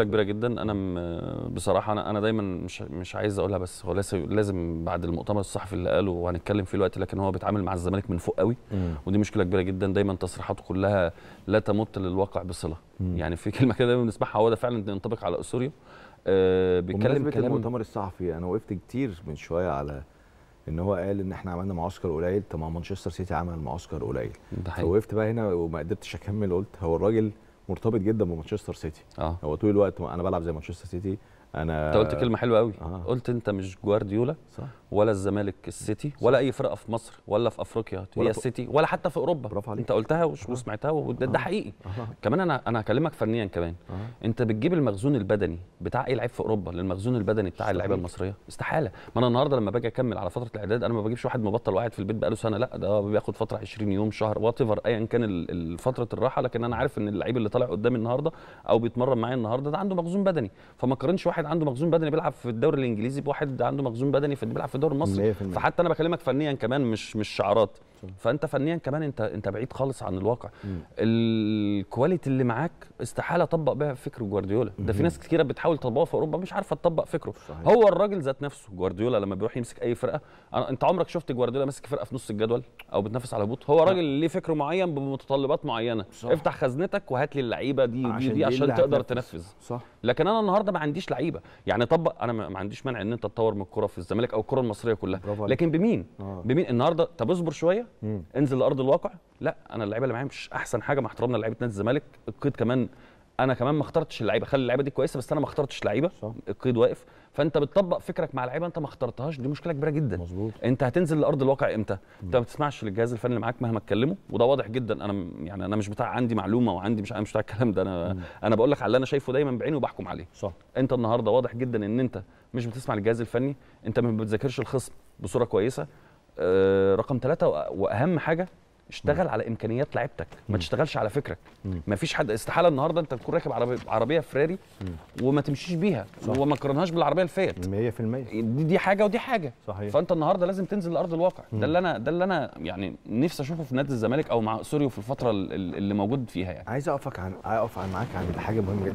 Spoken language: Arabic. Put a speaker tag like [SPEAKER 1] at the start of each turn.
[SPEAKER 1] كبيره جدا انا بصراحه انا انا دايما مش مش عايز اقولها بس هو لازم بعد المؤتمر الصحفي اللي قاله وهنتكلم فيه الوقت لكن هو بيتعامل مع الزمالك من فوق قوي مم. ودي مشكله كبيره جدا دايما تصريحاته كلها لا تمت للواقع بصله مم. يعني في كلمه كده دايما بنسمعها هو ده فعلا ينطبق على اسوريو آه بيتكلم كلام المؤتمر الصحفي انا وقفت كتير من شويه على ان هو قال ان احنا عملنا معسكر قليل طب ما مانشستر سيتي عمل معسكر قليل فوقفت بقى هنا وما قدرتش اكمل قلت هو الراجل مرتبط جدا بمانشستر سيتي آه. هو طول الوقت انا بلعب زي مانشستر سيتي انا انت قلت كلمه حلوه قوي آه. قلت انت مش جوارديولا صح. ولا الزمالك السيتي صح. ولا اي فرقه في مصر ولا في افريقيا هي هي السيتي ولا حتى في اوروبا برافو عليك. انت قلتها وش... آه. وسمعتها وده آه. ده حقيقي آه. كمان انا انا هكلمك فنيا كمان آه. انت بتجيب المخزون البدني بتاع اي لعيب في اوروبا للمخزون البدني بتاع اللعيبه المصريه استحاله ما انا النهارده لما باجي اكمل على فتره الاعداد انا ما بجيبش واحد مبطل وقاعد في البيت بقاله سنه لا ده بياخد فتره 20 يوم شهر وات ايفر ايا كان فتره الراحه لكن انا عارف ان اللعيب اللي طالع قدامي النهارده او بيتمرن معايا النهارده ده عنده مخزون بدني فما واحد واحد عنده مخزون بدني بيلعب في الدوري الانجليزي بواحد عنده مخزون بدني في بيلعب في الدوري المصري فحتى انا بكلمك فنيا كمان مش مش شعارات فانت فنيا كمان انت انت بعيد خالص عن الواقع الكواليتي اللي معاك استحاله اطبق بها فكر جوارديولا ده في ناس كتيره بتحاول تطبقه في اوروبا مش عارفه تطبق فكره صحيح. هو الراجل ذات نفسه جوارديولا لما بيروح يمسك اي فرقه أنا انت عمرك شفت جوارديولا ماسك فرقه في نص الجدول او بتنافس على هبوط هو راجل ليه فكر معين بمتطلبات معينه صح. افتح خزنتك وهات لي اللعيبه دي عشان دي, دي عشان تقدر تنفذ صح لكن انا النهارده ما عنديش لعيبه يعني طبق انا ما عنديش مانع ان انت تطور من الكره في الزمالك او الكره المصريه كلها لكن بمين آه. بمين النهارده طب اصبر شويه مم. انزل لارض الواقع لا انا اللعيبه اللي معايا مش احسن حاجه مع احترامنا لعيبه نادي الزمالك القيد كمان انا كمان ما اخترتش اللعيبه خلي اللعيبه دي كويسه بس انا ما اخترتش لعيبه القيد واقف فانت بتطبق فكرك مع لعيبه انت ما اخترتهاش دي مشكله كبيره جدا مظبوط انت هتنزل لارض الواقع امتى مم. انت ما بتسمعش للجهاز الفني اللي معاك مهما اتكلموا وده واضح جدا انا يعني انا مش بتاع عندي معلومه وعندي مش انا مش بتاع الكلام ده انا مم. انا بقول لك على اللي انا شايفه دايما بعيني وبحكم عليه صح انت النهارده واضح جدا ان انت مش بتسمع للجهاز الفني انت ما بتذاكرش الخصم بصوره كويسه آه، رقم ثلاثة وأهم حاجة اشتغل على امكانيات لعيبتك ما تشتغلش على فكرك ما فيش حد استحاله النهارده انت تكون راكب عربيه عربيه فراري وما تمشيش بيها صح. وما تقارنهاش بالعربيه الفيات 100% دي, دي حاجه ودي حاجه صحيح. فانت النهارده لازم تنزل لارض الواقع مم. ده اللي انا ده اللي انا يعني نفسي اشوفه في نادي الزمالك او مع سوريو في الفتره اللي موجود فيها يعني عايز اقفك عن اقف معاك عن حاجه مهمه جدا